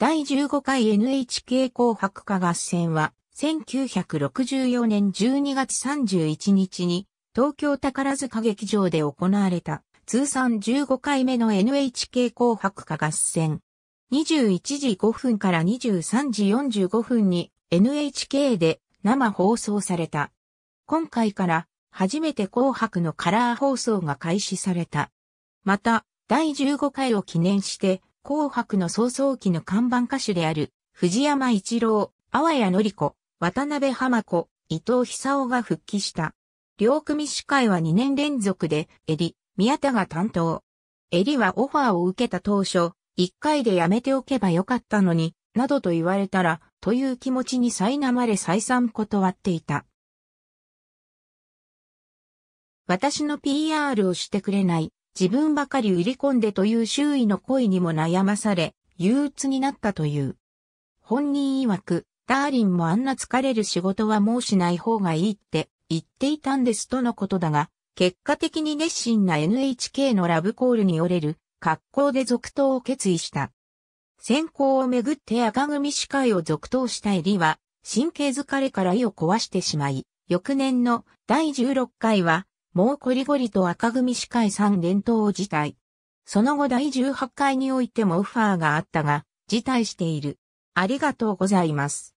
第15回 NHK 紅白歌合戦は、1964年12月31日に、東京宝塚劇場で行われた、通算15回目の NHK 紅白歌合戦。21時5分から23時45分に NHK で生放送された。今回から初めて紅白のカラー放送が開始された。また、第15回を記念して、紅白の早々期の看板歌手である、藤山一郎、阿波谷のり子、渡辺浜子、伊藤久夫が復帰した。両組司会は2年連続で、襟、宮田が担当。襟はオファーを受けた当初、1回でやめておけばよかったのに、などと言われたら、という気持ちに苛まれ再三断っていた。私の PR をしてくれない、自分ばかり売り込んでという周囲の恋にも悩まされ、憂鬱になったという。本人曰く、ダーリンもあんな疲れる仕事はもうしない方がいいって言っていたんですとのことだが、結果的に熱心な NHK のラブコールに折れる格好で続投を決意した。選考をめぐって赤組司会を続投したエリは、神経疲れから意を壊してしまい、翌年の第16回はもうこりごりと赤組司会3連投を辞退。その後第18回においてもオファーがあったが、辞退している。ありがとうございます。